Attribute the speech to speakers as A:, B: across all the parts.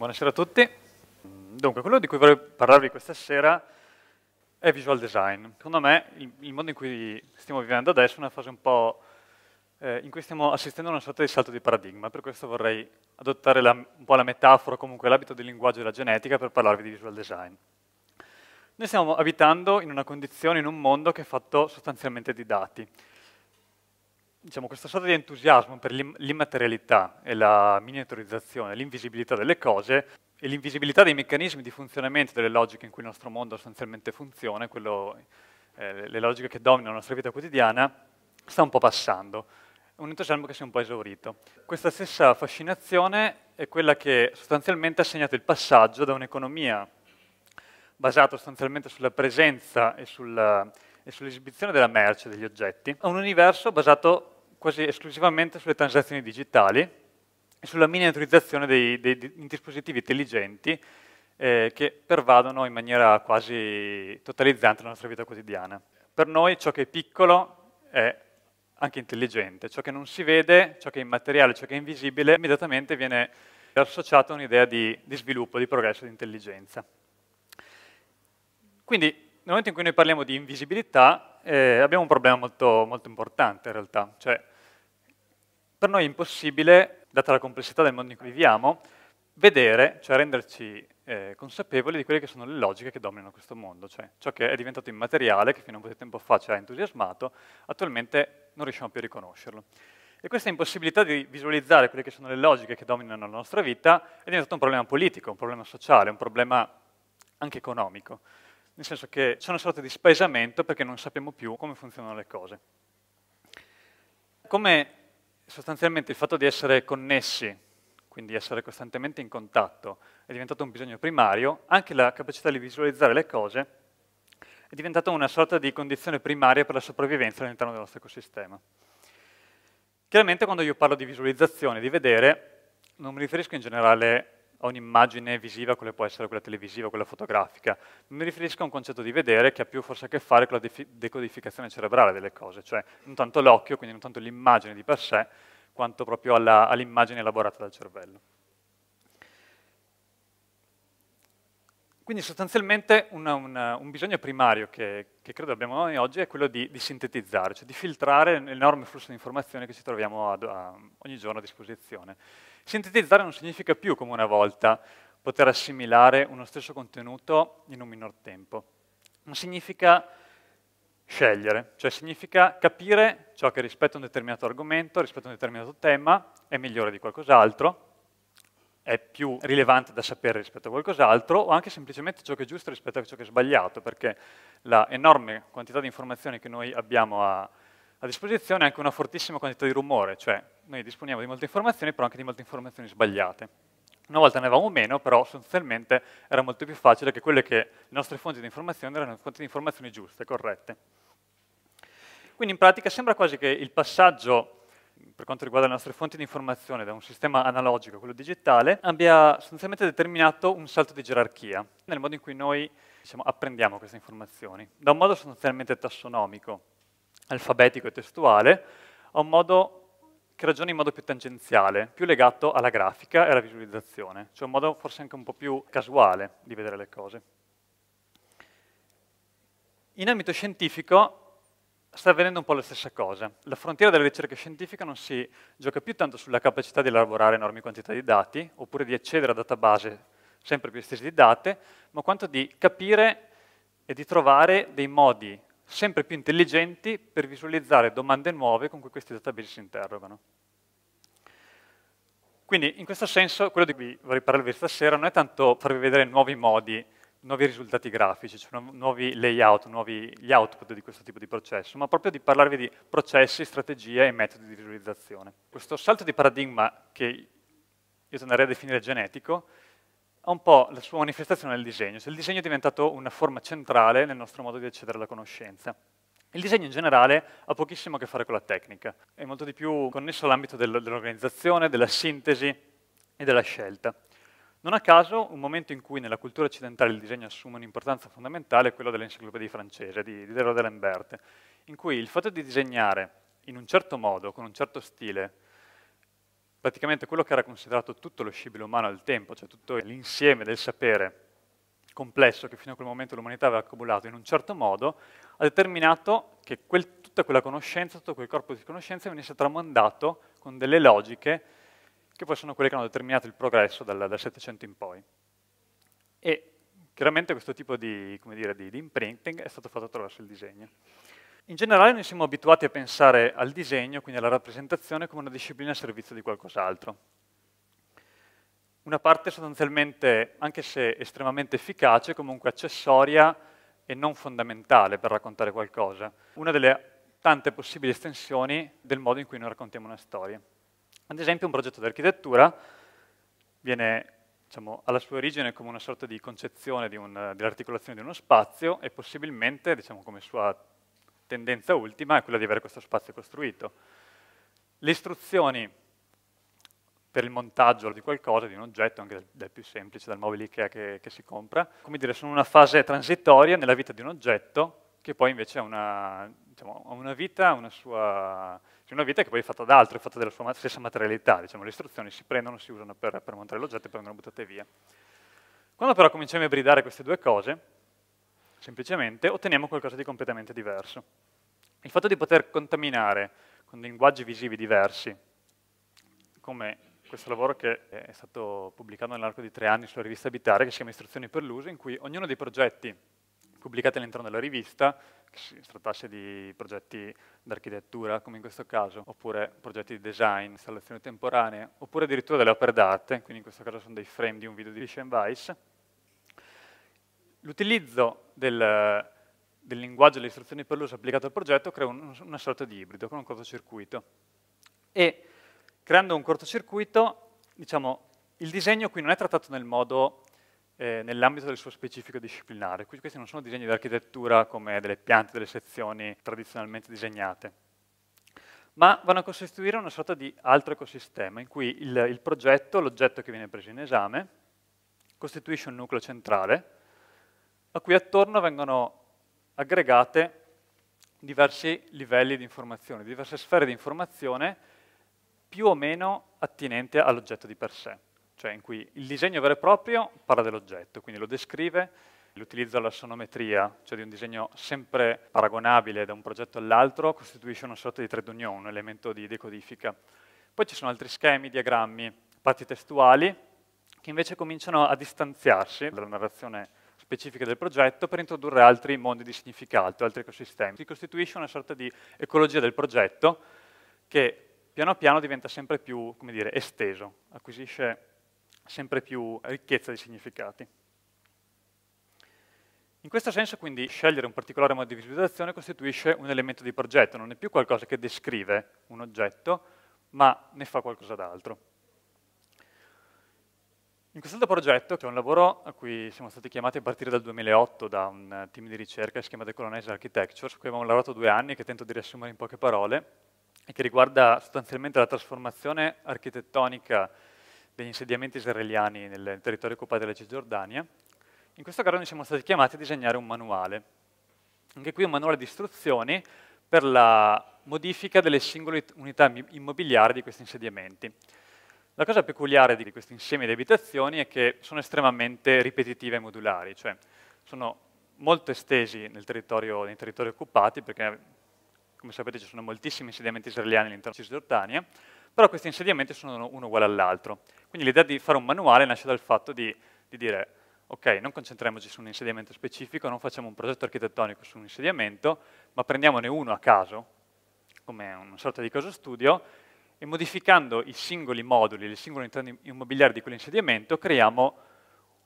A: buonasera a tutti. Dunque, quello di cui vorrei parlarvi questa sera è visual design. Secondo me il, il mondo in cui stiamo vivendo adesso è una fase un po' eh, in cui stiamo assistendo a una sorta di salto di paradigma, per questo vorrei adottare la, un po' la metafora, comunque l'abito del linguaggio e della genetica per parlarvi di visual design. Noi stiamo abitando in una condizione, in un mondo che è fatto sostanzialmente di dati diciamo, questa sorta di entusiasmo per l'immaterialità e la miniaturizzazione, l'invisibilità delle cose e l'invisibilità dei meccanismi di funzionamento delle logiche in cui il nostro mondo sostanzialmente funziona, quello, eh, le logiche che dominano la nostra vita quotidiana, sta un po' passando. Un entusiasmo che si è un po' esaurito. Questa stessa fascinazione è quella che sostanzialmente ha segnato il passaggio da un'economia basata sostanzialmente sulla presenza e sulla e sull'esibizione della merce, degli oggetti, a un universo basato quasi esclusivamente sulle transazioni digitali e sulla miniaturizzazione dei, dei, dei dispositivi intelligenti eh, che pervadono in maniera quasi totalizzante la nostra vita quotidiana. Per noi ciò che è piccolo è anche intelligente, ciò che non si vede, ciò che è immateriale, ciò che è invisibile, immediatamente viene associato a un'idea di, di sviluppo, di progresso, di intelligenza. Quindi nel momento in cui noi parliamo di invisibilità eh, abbiamo un problema molto, molto importante in realtà, cioè per noi è impossibile, data la complessità del mondo in cui viviamo, vedere, cioè renderci eh, consapevoli di quelle che sono le logiche che dominano questo mondo, cioè ciò che è diventato immateriale, che fino a un po' di tempo fa ci ha entusiasmato, attualmente non riusciamo più a riconoscerlo. E questa impossibilità di visualizzare quelle che sono le logiche che dominano la nostra vita è diventato un problema politico, un problema sociale, un problema anche economico nel senso che c'è una sorta di spaesamento perché non sappiamo più come funzionano le cose. Come sostanzialmente il fatto di essere connessi, quindi essere costantemente in contatto, è diventato un bisogno primario, anche la capacità di visualizzare le cose è diventata una sorta di condizione primaria per la sopravvivenza all'interno del nostro ecosistema. Chiaramente quando io parlo di visualizzazione, di vedere, non mi riferisco in generale a un'immagine visiva, quale può essere quella televisiva, quella fotografica. Mi riferisco a un concetto di vedere che ha più forse a che fare con la decodificazione cerebrale delle cose, cioè non tanto l'occhio, quindi non tanto l'immagine di per sé, quanto proprio all'immagine elaborata dal cervello. Quindi sostanzialmente una, una, un bisogno primario che, che, credo abbiamo noi oggi è quello di, di sintetizzare, cioè di filtrare l'enorme flusso di informazioni che ci troviamo a, a, ogni giorno a disposizione. Sintetizzare non significa più, come una volta, poter assimilare uno stesso contenuto in un minor tempo. ma significa scegliere, cioè significa capire ciò che rispetto a un determinato argomento, rispetto a un determinato tema, è migliore di qualcos'altro, è più rilevante da sapere rispetto a qualcos'altro, o anche semplicemente ciò che è giusto rispetto a ciò che è sbagliato, perché la enorme quantità di informazioni che noi abbiamo a, a disposizione anche una fortissima quantità di rumore, cioè noi disponiamo di molte informazioni, però anche di molte informazioni sbagliate. Una volta ne avevamo meno, però sostanzialmente era molto più facile che quelle che le nostre fonti di informazione erano fonti di informazioni giuste, corrette. Quindi in pratica sembra quasi che il passaggio per quanto riguarda le nostre fonti di informazione da un sistema analogico a quello digitale abbia sostanzialmente determinato un salto di gerarchia nel modo in cui noi diciamo, apprendiamo queste informazioni, da un modo sostanzialmente tassonomico, alfabetico e testuale, a un modo che ragiona in modo più tangenziale, più legato alla grafica e alla visualizzazione, cioè un modo forse anche un po' più casuale di vedere le cose. In ambito scientifico sta avvenendo un po' la stessa cosa. La frontiera della ricerca scientifica non si gioca più tanto sulla capacità di elaborare enormi quantità di dati, oppure di accedere a database sempre più estesi di date, ma quanto di capire e di trovare dei modi sempre più intelligenti per visualizzare domande nuove con cui questi database si interrogano. Quindi in questo senso quello di cui vorrei parlarvi stasera non è tanto farvi vedere nuovi modi, nuovi risultati grafici, cioè nuovi layout, nuovi gli output di questo tipo di processo, ma proprio di parlarvi di processi, strategie e metodi di visualizzazione. Questo salto di paradigma che io tornerei a definire genetico ha un po' la sua manifestazione nel disegno, cioè il disegno è diventato una forma centrale nel nostro modo di accedere alla conoscenza. Il disegno in generale ha pochissimo a che fare con la tecnica, è molto di più connesso all'ambito dell'organizzazione, della sintesi e della scelta. Non a caso, un momento in cui nella cultura occidentale il disegno assume un'importanza fondamentale è quello dell'enciclopedia francese di Diderot Lambert, in cui il fatto di disegnare in un certo modo, con un certo stile, praticamente quello che era considerato tutto lo scibile umano al tempo, cioè tutto l'insieme del sapere complesso che fino a quel momento l'umanità aveva accumulato in un certo modo, ha determinato che quel, tutta quella conoscenza, tutto quel corpo di conoscenze venisse tramandato con delle logiche che poi sono quelle che hanno determinato il progresso dal, dal 700 in poi. E chiaramente questo tipo di, dire, di, di imprinting è stato fatto attraverso il disegno. In generale noi siamo abituati a pensare al disegno, quindi alla rappresentazione, come una disciplina a servizio di qualcos'altro. Una parte sostanzialmente, anche se estremamente efficace, comunque accessoria e non fondamentale per raccontare qualcosa. Una delle tante possibili estensioni del modo in cui noi raccontiamo una storia. Ad esempio un progetto di architettura viene diciamo, alla sua origine come una sorta di concezione di un, dell'articolazione di uno spazio e possibilmente, diciamo, come sua tendenza ultima è quella di avere questo spazio costruito. Le istruzioni per il montaggio di qualcosa, di un oggetto, anche del, del più semplice, dal mobile Ikea che, che, si compra, come dire, sono una fase transitoria nella vita di un oggetto che poi invece ha una, diciamo, una vita, una sua, una vita che poi è fatta da altro, è fatta della sua stessa materialità. Diciamo, le istruzioni si prendono, si usano per, per montare l'oggetto e poi vengono buttate via. Quando però cominciamo a ibridare queste due cose, semplicemente otteniamo qualcosa di completamente diverso. Il fatto di poter contaminare con linguaggi visivi diversi, come questo lavoro che è stato pubblicato nell'arco di tre anni sulla rivista Abitare, che si chiama Istruzioni per l'uso, in cui ognuno dei progetti pubblicati all'interno della rivista, che si trattasse di progetti d'architettura, come in questo caso, oppure progetti di design, installazioni temporanee, oppure addirittura delle opere d'arte, quindi in questo caso sono dei frame di un video di Schemweiss, L'utilizzo del, del, linguaggio delle istruzioni per l'uso applicato al progetto crea un, una sorta di ibrido con un cortocircuito. E creando un cortocircuito, diciamo, il disegno qui non è trattato nel modo eh, nell'ambito del suo specifico disciplinare. Questi non sono disegni di architettura come delle piante, delle sezioni tradizionalmente disegnate, ma vanno a costituire una sorta di altro ecosistema in cui il, il progetto, l'oggetto che viene preso in esame, costituisce un nucleo centrale a cui attorno vengono aggregate diversi livelli di informazione, diverse sfere di informazione più o meno attinenti all'oggetto di per sé, cioè in cui il disegno vero e proprio parla dell'oggetto, quindi lo descrive, l'utilizzo della sonometria, cioè di un disegno sempre paragonabile da un progetto all'altro, costituisce una sorta di thread union, un elemento di decodifica. Poi ci sono altri schemi, diagrammi, parti testuali, che invece cominciano a distanziarsi dalla narrazione specifiche del progetto per introdurre altri mondi di significato, altri ecosistemi. Si costituisce una sorta di ecologia del progetto che piano piano diventa sempre più dire, esteso, acquisisce sempre più ricchezza di significati. In questo senso quindi scegliere un particolare modo di visualizzazione costituisce un elemento di progetto, non è più qualcosa che descrive un oggetto, ma ne fa qualcosa d'altro. In quest'altro progetto, che è un lavoro a cui siamo stati chiamati a partire dal 2008 da un eh, team di ricerca che si chiama The Colonizer Architecture, su cui abbiamo lavorato due anni, che tento di riassumere in poche parole, e che riguarda sostanzialmente la trasformazione architettonica degli insediamenti israeliani nel territorio occupato della Cisgiordania. In questo caso noi siamo stati chiamati a disegnare un manuale, anche qui un manuale di istruzioni per la modifica delle singole unità immobiliari di questi insediamenti. La cosa peculiare di questo insieme di abitazioni è che sono estremamente ripetitive e modulari, cioè sono molto estesi nel territorio, nei territori occupati, perché come sapete ci sono moltissimi insediamenti israeliani all'interno della Cisgiordania, però questi insediamenti sono uno uguale all'altro. Quindi l'idea di fare un manuale nasce dal fatto di, di dire ok, non concentriamoci su un insediamento specifico, non facciamo un progetto architettonico su un insediamento, ma prendiamone uno a caso, come una sorta di caso studio, e modificando i singoli moduli, le singole unità immobiliari di quell'insediamento, creiamo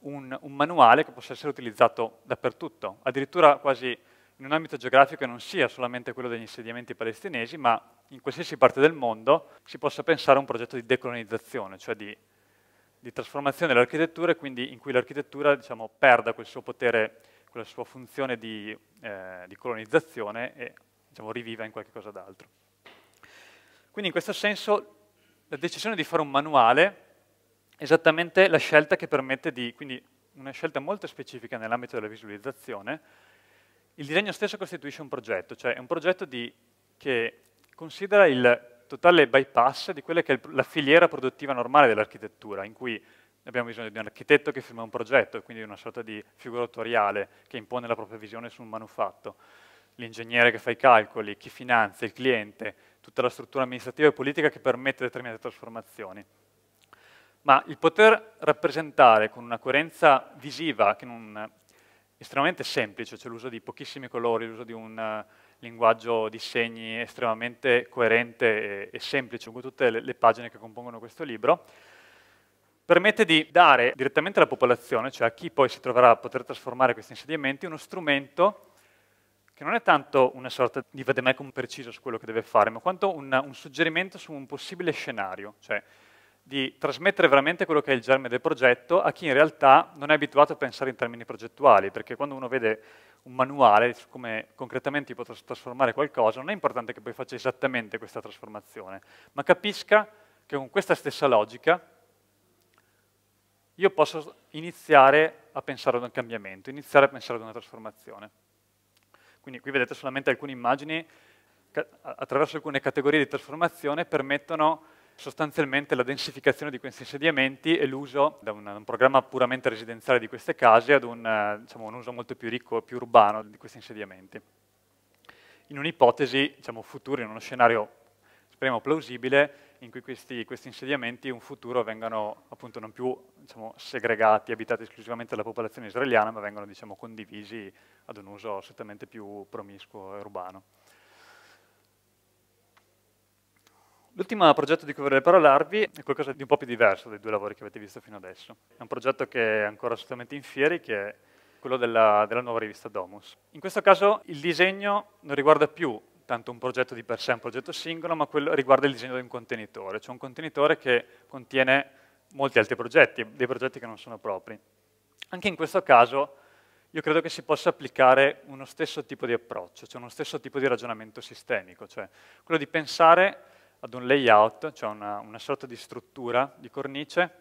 A: un, un manuale che possa essere utilizzato dappertutto, addirittura quasi in un ambito geografico che non sia solamente quello degli insediamenti palestinesi, ma in qualsiasi parte del mondo si possa pensare a un progetto di decolonizzazione, cioè di, di trasformazione dell'architettura e quindi in cui l'architettura diciamo, perda quel suo potere, quella sua funzione di, eh, di colonizzazione e diciamo, riviva in qualche cosa d'altro. Quindi in questo senso la decisione di fare un manuale è esattamente la scelta che permette di, quindi una scelta molto specifica nell'ambito della visualizzazione, il disegno stesso costituisce un progetto, cioè è un progetto di, che considera il totale bypass di quella che è la filiera produttiva normale dell'architettura, in cui abbiamo bisogno di un architetto che firma un progetto, quindi una sorta di figura autoriale che impone la propria visione su un manufatto, l'ingegnere che fa i calcoli, chi finanzia, il cliente, tutta la struttura amministrativa e politica che permette determinate trasformazioni. Ma il poter rappresentare con una coerenza visiva, che non, estremamente semplice, cioè l'uso di pochissimi colori, l'uso di un eh, linguaggio di segni estremamente coerente e, semplice, con tutte le pagine che compongono questo libro, permette di dare direttamente alla popolazione, cioè a chi poi si troverà a poter trasformare questi insediamenti, uno strumento che non è tanto una sorta di vademecum preciso su quello che deve fare, ma quanto un, un suggerimento su un possibile scenario, cioè di trasmettere veramente quello che è il germe del progetto a chi in realtà non è abituato a pensare in termini progettuali, perché quando uno vede un manuale su come concretamente io posso trasformare qualcosa, non è importante che poi faccia esattamente questa trasformazione, ma capisca che con questa stessa logica io posso iniziare a pensare ad un cambiamento, iniziare a pensare ad una trasformazione. Quindi qui vedete solamente alcune immagini che attraverso alcune categorie di trasformazione permettono sostanzialmente la densificazione di questi insediamenti e l'uso da un, un, programma puramente residenziale di queste case ad un, eh, diciamo, un uso molto più ricco e più urbano di questi insediamenti. In un'ipotesi diciamo, futura, in uno scenario speriamo plausibile, in cui questi, questi insediamenti in futuro vengano appunto non più diciamo, segregati, abitati esclusivamente dalla popolazione israeliana, ma vengano diciamo, condivisi ad un uso assolutamente più promiscuo e urbano. L'ultimo progetto di cui vorrei parlarvi è qualcosa di un po' più diverso dai due lavori che avete visto fino adesso. È un progetto che è ancora assolutamente in fieri, che è quello della, della nuova rivista Domus. In questo caso il disegno non riguarda più tanto un progetto di per sé è un progetto singolo, ma quello riguarda il disegno di un contenitore, cioè un contenitore che contiene molti altri progetti, dei progetti che non sono propri. Anche in questo caso io credo che si possa applicare uno stesso tipo di approccio, cioè uno stesso tipo di ragionamento sistemico, cioè quello di pensare ad un layout, cioè una, una sorta di struttura di cornice,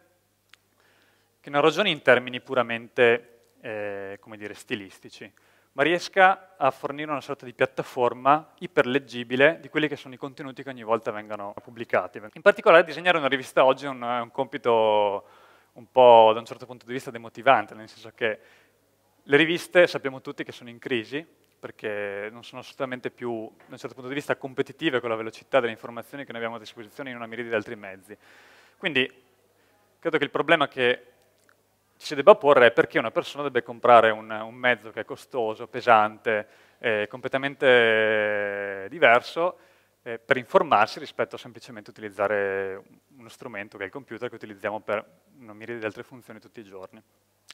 A: che non ragioni in termini puramente eh, dire, stilistici, ma riesca a fornire una sorta di piattaforma iperleggibile di quelli che sono i contenuti che ogni volta vengono pubblicati. In particolare disegnare una rivista oggi è un, è un compito un po' da un certo punto di vista demotivante, nel senso che le riviste sappiamo tutti che sono in crisi, perché non sono assolutamente più, da un certo punto di vista, competitive con la velocità delle informazioni che noi abbiamo a disposizione in una miriade di altri mezzi. Quindi credo che il problema che si debba porre è perché una persona debba comprare un, un mezzo che è costoso, pesante, eh, completamente diverso eh, per informarsi rispetto a semplicemente utilizzare uno strumento che è il computer che utilizziamo per una miriade di altre funzioni tutti i giorni.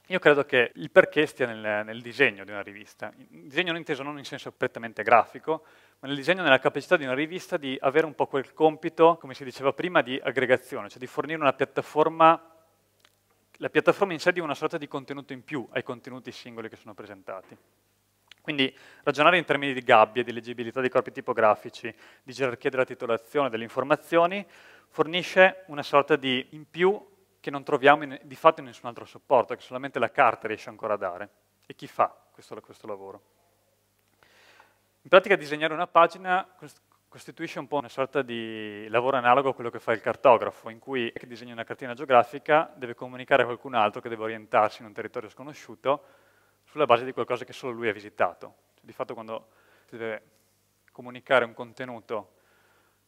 A: Io credo che il perché stia nel, nel disegno di una rivista. Il disegno non inteso non in senso prettamente grafico, ma nel disegno nella capacità di una rivista di avere un po' quel compito, come si diceva prima, di aggregazione, cioè di fornire una piattaforma la piattaforma in sé dia una sorta di contenuto in più ai contenuti singoli che sono presentati. Quindi ragionare in termini di gabbie, di leggibilità dei corpi tipografici, di gerarchia della titolazione delle informazioni, fornisce una sorta di in più che non troviamo in, di fatto in nessun altro supporto, che solamente la carta riesce ancora a dare. E chi fa questo, questo lavoro? In pratica disegnare una pagina costituisce un po' una sorta di lavoro analogo a quello che fa il cartografo, in cui chi disegna una cartina geografica deve comunicare a qualcun altro che deve orientarsi in un territorio sconosciuto sulla base di qualcosa che solo lui ha visitato. Cioè, di fatto quando si deve comunicare un contenuto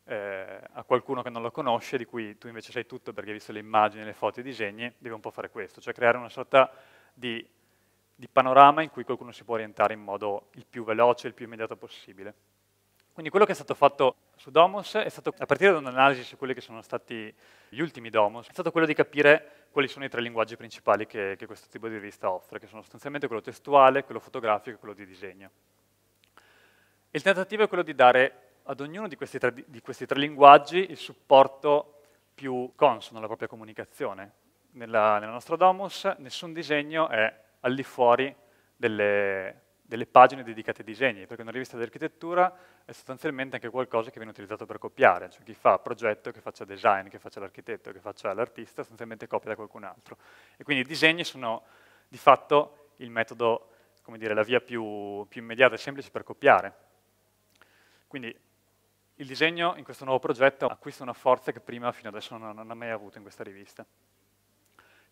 A: eh, a qualcuno che non lo conosce, di cui tu invece sai tutto perché hai visto le immagini, le foto, e i disegni, deve un po' fare questo, cioè creare una sorta di, di panorama in cui qualcuno si può orientare in modo il più veloce, il più immediato possibile. Quindi quello che è stato fatto su Domus è stato, a partire da un'analisi su quelli che sono stati gli ultimi Domus, è stato quello di capire quali sono i tre linguaggi principali che, che questo tipo di rivista offre, che sono sostanzialmente quello testuale, quello fotografico e quello di disegno. Il tentativo è quello di dare ad ognuno di questi, tre, di questi tre, linguaggi il supporto più consono alla propria comunicazione. Nella, nella nostra domus nessun disegno è al di fuori delle, delle pagine dedicate ai disegni, perché una rivista di architettura è sostanzialmente anche qualcosa che viene utilizzato per copiare, cioè chi fa progetto, che faccia design, che faccia l'architetto, che faccia l'artista, sostanzialmente copia da qualcun altro. E quindi i disegni sono di fatto il metodo, come dire, la via più, più immediata e semplice per copiare. Quindi il disegno in questo nuovo progetto acquista una forza che prima fino adesso non, non ha mai avuto in questa rivista.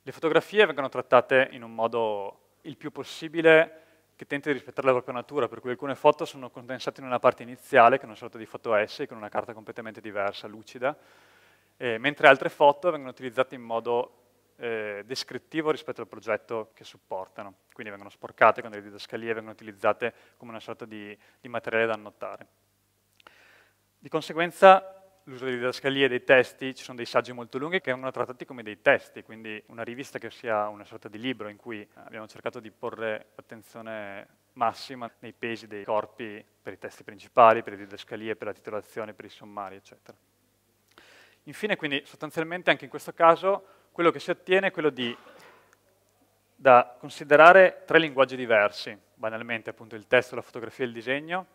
A: Le fotografie vengono trattate in un modo il più possibile che tenta di rispettare la propria natura, per cui alcune foto sono condensate in una parte iniziale, che è una sorta di foto S, con una carta completamente diversa, lucida, eh, mentre altre foto vengono utilizzate in modo eh, descrittivo rispetto al progetto che supportano, quindi vengono sporcate con delle didascalie, vengono utilizzate come una sorta di, di materiale da annotare. Di conseguenza l'uso delle didascalie, dei testi, ci sono dei saggi molto lunghi che vengono trattati come dei testi, quindi una rivista che sia una sorta di libro in cui eh, abbiamo cercato di porre attenzione massima nei pesi dei corpi per i testi principali, per le didascalie, per la titolazione, per i sommari, eccetera. Infine, quindi, sostanzialmente anche in questo caso, quello che si ottiene è quello di da considerare tre linguaggi diversi, banalmente appunto il testo, la fotografia e il disegno,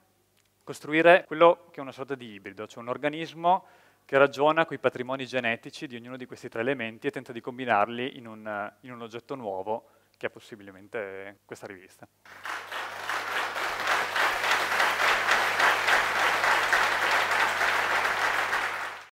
A: costruire quello che è una sorta di ibrido, cioè un organismo che ragiona con i patrimoni genetici di ognuno di questi tre elementi e tenta di combinarli in un, in un oggetto nuovo che è possibilmente questa rivista.